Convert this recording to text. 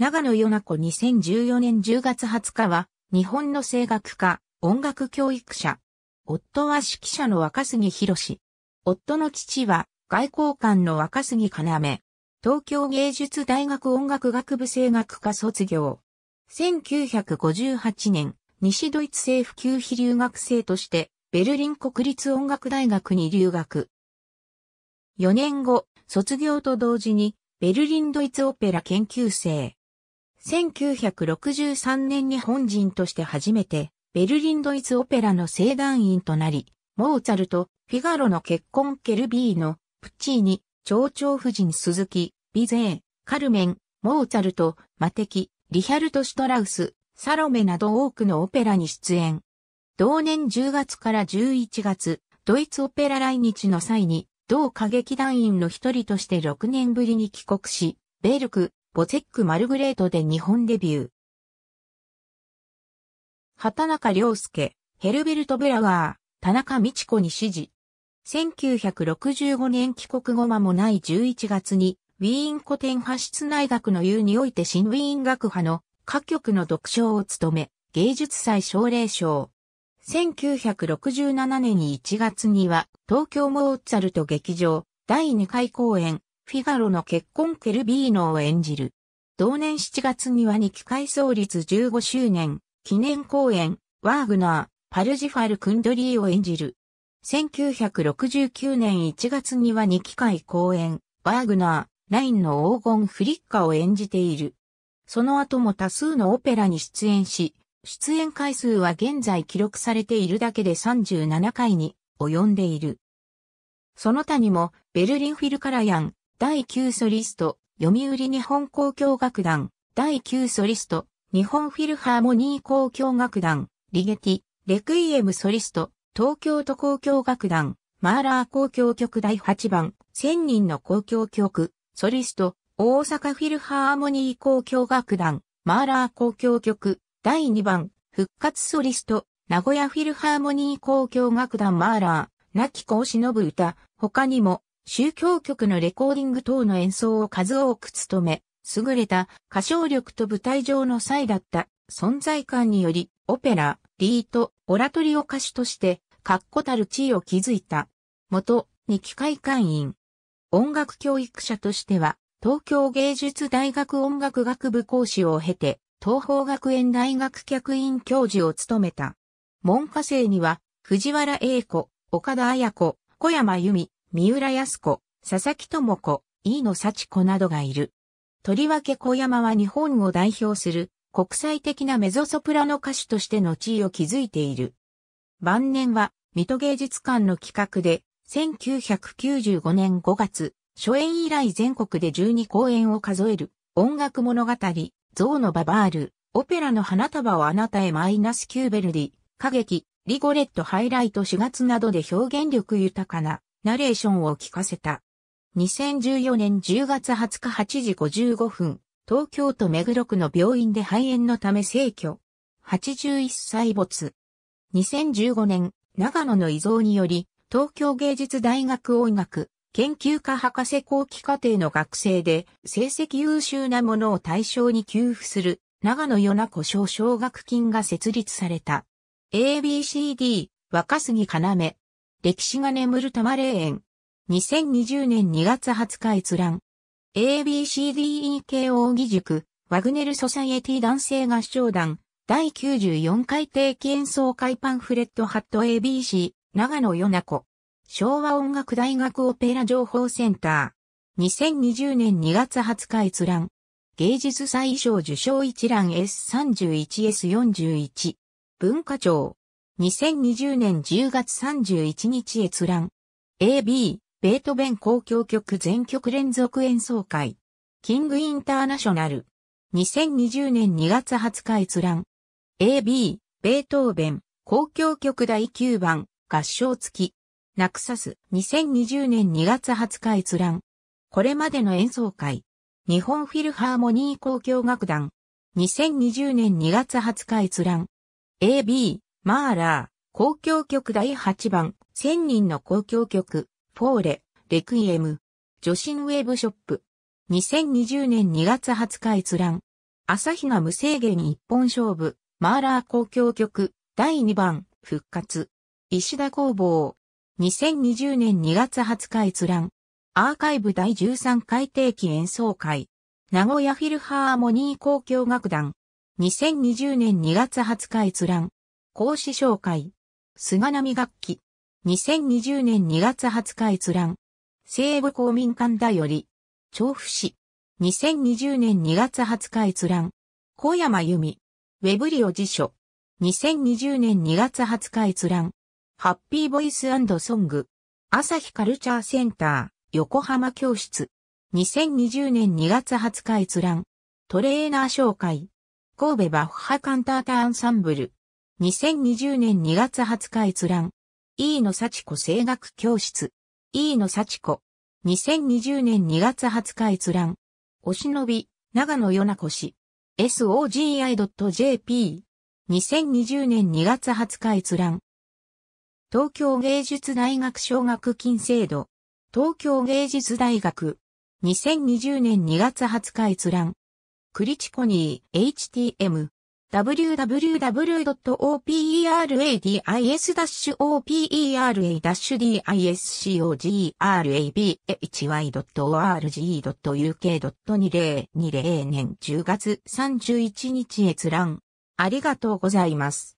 長野与那子2014年10月20日は、日本の声楽家、音楽教育者。夫は指揮者の若杉博夫の父は、外交官の若杉要。東京芸術大学音楽学部声楽科卒業。1958年、西ドイツ政府級非留学生として、ベルリン国立音楽大学に留学。4年後、卒業と同時に、ベルリンドイツオペラ研究生、1963年に本人として初めて、ベルリンドイツオペラの正団員となり、モーツァルト、フィガロの結婚ケルビーの、プッチーニ、蝶々夫人鈴木、ビゼー、カルメン、モーツァルト、マテキ、リヒャルト・シュトラウス、サロメなど多くのオペラに出演。同年10月から11月、ドイツオペラ来日の際に、同歌劇団員の一人として6年ぶりに帰国し、ベルク、ボゼック・マルグレートで日本デビュー。畑中良介、ヘルベルト・ブラワー、田中道子に指示。1965年帰国後間もない11月に、ウィーン古典派室内学の優において新ウィーン学派の各局の読賞を務め、芸術祭奨励賞。1967年1月には、東京モーツァルト劇場、第2回公演、フィガロの結婚ケルビーノを演じる。同年7月には2期改創立15周年、記念公演、ワーグナー、パルジファル・クンドリーを演じる。1969年1月には2機会公演、ワーグナー、ラインの黄金フリッカを演じている。その後も多数のオペラに出演し、出演回数は現在記録されているだけで37回に及んでいる。その他にも、ベルリンフィルカラヤン、第9ソリスト、読売日本交響楽団、第9ソリスト、日本フィルハーモニー交響楽団、リゲティ、レクイエムソリスト、東京都交響楽団、マーラー交響曲第8番、千人の交響曲、ソリスト、大阪フィルハーモニー交響楽団、マーラー交響曲、第2番、復活ソリスト、名古屋フィルハーモニー交響楽団マーラー、亡き子を忍ぶ歌、他にも、宗教曲のレコーディング等の演奏を数多く務め、優れた歌唱力と舞台上の際だった存在感により、オペラ、リート、オラトリオ歌手として、確固たる地位を築いた。元、二機会会員。音楽教育者としては、東京芸術大学音楽学部講師を経て、東方学園大学客員教授を務めた。文科生には、藤原英子、岡田綾子、小山由美、三浦康子、佐々木智子、飯野幸子などがいる。とりわけ小山は日本を代表する国際的なメゾソプラノ歌手としての地位を築いている。晩年は、水戸芸術館の企画で、1995年5月、初演以来全国で12公演を数える、音楽物語、象のババール、オペラの花束をあなたへマイナスキューベルディ、歌劇、リゴレットハイライト4月などで表現力豊かなナレーションを聞かせた。2014年10月20日8時55分、東京都目黒区の病院で肺炎のため逝去。81歳没。2015年、長野の遺贈により、東京芸術大学音楽研究科博士後期課程の学生で成績優秀なものを対象に給付する長野与那子小奨学金が設立された。ABCD 若杉要歴史が眠る玉霊園。2020年2月20日閲覧。ABCDEK 大義塾、ワグネルソサイエティ男性合唱団、第94回定期演奏会パンフレットハット ABC、長野よな子。昭和音楽大学オペラ情報センター。2020年2月20日閲覧。芸術祭衣装受賞一覧 S31S41。文化庁。2020年10月31日閲覧。AB、ベートベン公共曲全曲連続演奏会。キングインターナショナル。2020年2月20日閲覧。AB、ベートーベン、公共曲第9番、合唱付き。ナクサス、2020年2月20日閲覧。これまでの演奏会。日本フィルハーモニー交響楽団。2020年2月20日閲覧。AB、マーラー、公共曲第8番、千人の公共曲、フォーレ、レクイエム、女神ウェブショップ。2020年2月20日閲覧。朝日が無制限一本勝負、マーラー公共曲、第2番、復活。石田工房。2020年2月20日閲覧。アーカイブ第13回定期演奏会。名古屋フィルハーモニー公共楽団。2020年2月20日閲覧。講師紹介。菅波楽器。2020年2月20日閲覧。西部公民館だより。調布市。2020年2月20日閲覧。小山由美。ウェブリオ辞書。2020年2月20日閲覧。ハッピーボイスソング。朝日カルチャーセンター、横浜教室。2020年2月20日閲覧。トレーナー紹介。神戸バッハカンタータアンサンブル。2020年2月20日閲覧。E の幸子声楽教室。E の幸子。2020年2月20日閲覧。お忍び、長野よなこし。sogi.jp。2020年2月20日閲覧。東京芸術大学奨学金制度。東京芸術大学。2020年2月20日閲覧。クリチコニー HTM。w w w o p e r a d i s o p e r a d i s c o g r a b h y o r g u k 2 0 2 0年10月31日閲覧。ありがとうございます。